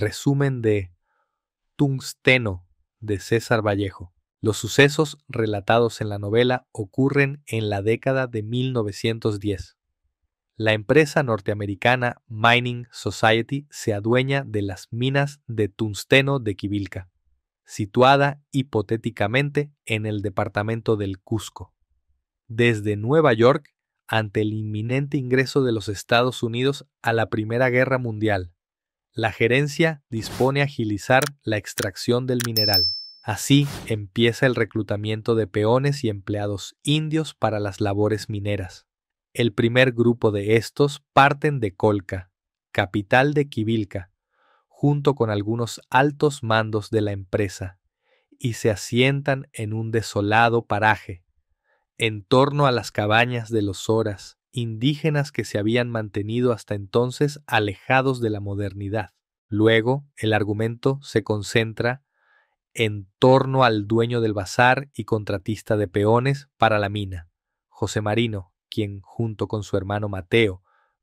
resumen de Tungsteno de César Vallejo. Los sucesos relatados en la novela ocurren en la década de 1910. La empresa norteamericana Mining Society se adueña de las minas de tungsteno de Quivilca, situada hipotéticamente en el departamento del Cusco. Desde Nueva York, ante el inminente ingreso de los Estados Unidos a la Primera Guerra Mundial, la gerencia dispone agilizar la extracción del mineral. Así empieza el reclutamiento de peones y empleados indios para las labores mineras. El primer grupo de estos parten de Colca, capital de Quivilca, junto con algunos altos mandos de la empresa, y se asientan en un desolado paraje, en torno a las cabañas de los Horas, indígenas que se habían mantenido hasta entonces alejados de la modernidad. Luego, el argumento se concentra en torno al dueño del bazar y contratista de peones para la mina, José Marino, quien junto con su hermano Mateo,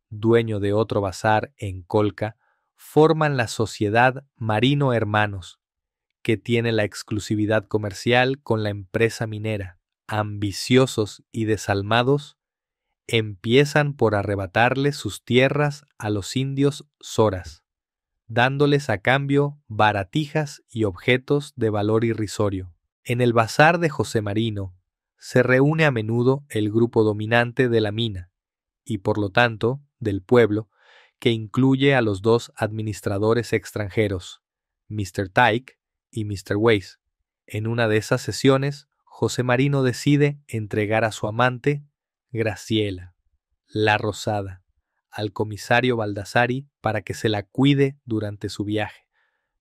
dueño de otro bazar en Colca, forman la sociedad Marino Hermanos, que tiene la exclusividad comercial con la empresa minera. Ambiciosos y desalmados, empiezan por arrebatarle sus tierras a los indios soras, dándoles a cambio baratijas y objetos de valor irrisorio. En el bazar de José Marino se reúne a menudo el grupo dominante de la mina, y por lo tanto del pueblo, que incluye a los dos administradores extranjeros, Mr. Tyke y Mr. Weiss. En una de esas sesiones, José Marino decide entregar a su amante Graciela, la Rosada, al comisario Baldassari para que se la cuide durante su viaje,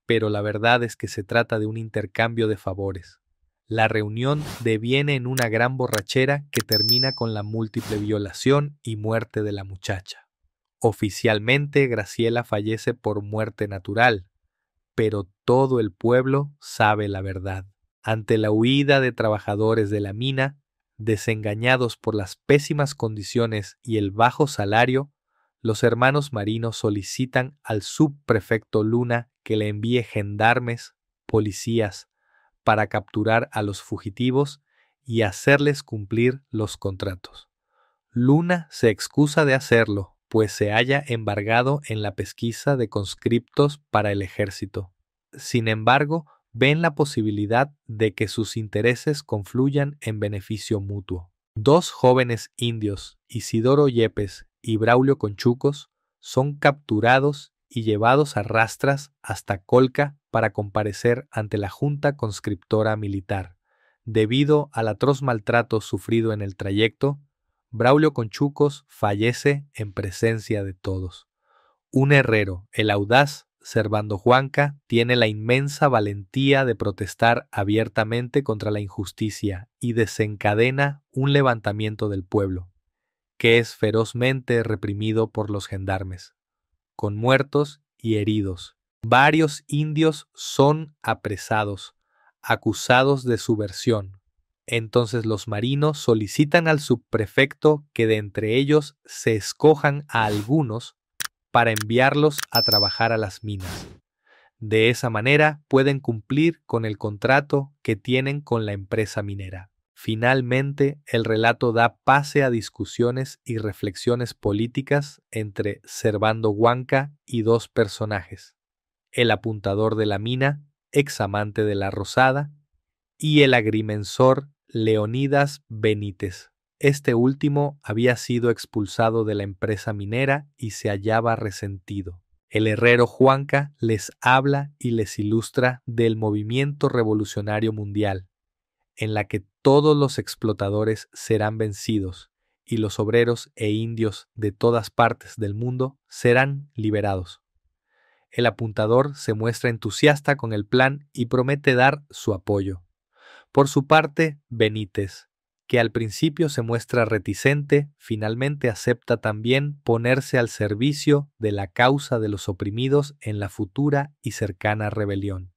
pero la verdad es que se trata de un intercambio de favores. La reunión deviene en una gran borrachera que termina con la múltiple violación y muerte de la muchacha. Oficialmente Graciela fallece por muerte natural, pero todo el pueblo sabe la verdad. Ante la huida de trabajadores de la mina, desengañados por las pésimas condiciones y el bajo salario, los hermanos marinos solicitan al subprefecto Luna que le envíe gendarmes, policías, para capturar a los fugitivos y hacerles cumplir los contratos. Luna se excusa de hacerlo, pues se haya embargado en la pesquisa de conscriptos para el ejército. Sin embargo, ven la posibilidad de que sus intereses confluyan en beneficio mutuo. Dos jóvenes indios, Isidoro Yepes y Braulio Conchucos, son capturados y llevados a rastras hasta Colca para comparecer ante la Junta Conscriptora Militar. Debido al atroz maltrato sufrido en el trayecto, Braulio Conchucos fallece en presencia de todos. Un herrero, el audaz, Servando Juanca tiene la inmensa valentía de protestar abiertamente contra la injusticia y desencadena un levantamiento del pueblo, que es ferozmente reprimido por los gendarmes, con muertos y heridos. Varios indios son apresados, acusados de subversión. Entonces los marinos solicitan al subprefecto que de entre ellos se escojan a algunos para enviarlos a trabajar a las minas. De esa manera pueden cumplir con el contrato que tienen con la empresa minera. Finalmente, el relato da pase a discusiones y reflexiones políticas entre Servando Huanca y dos personajes, el apuntador de la mina, examante de la Rosada, y el agrimensor Leonidas Benítez. Este último había sido expulsado de la empresa minera y se hallaba resentido. El herrero Juanca les habla y les ilustra del movimiento revolucionario mundial, en la que todos los explotadores serán vencidos y los obreros e indios de todas partes del mundo serán liberados. El apuntador se muestra entusiasta con el plan y promete dar su apoyo. Por su parte, Benítez, que al principio se muestra reticente, finalmente acepta también ponerse al servicio de la causa de los oprimidos en la futura y cercana rebelión.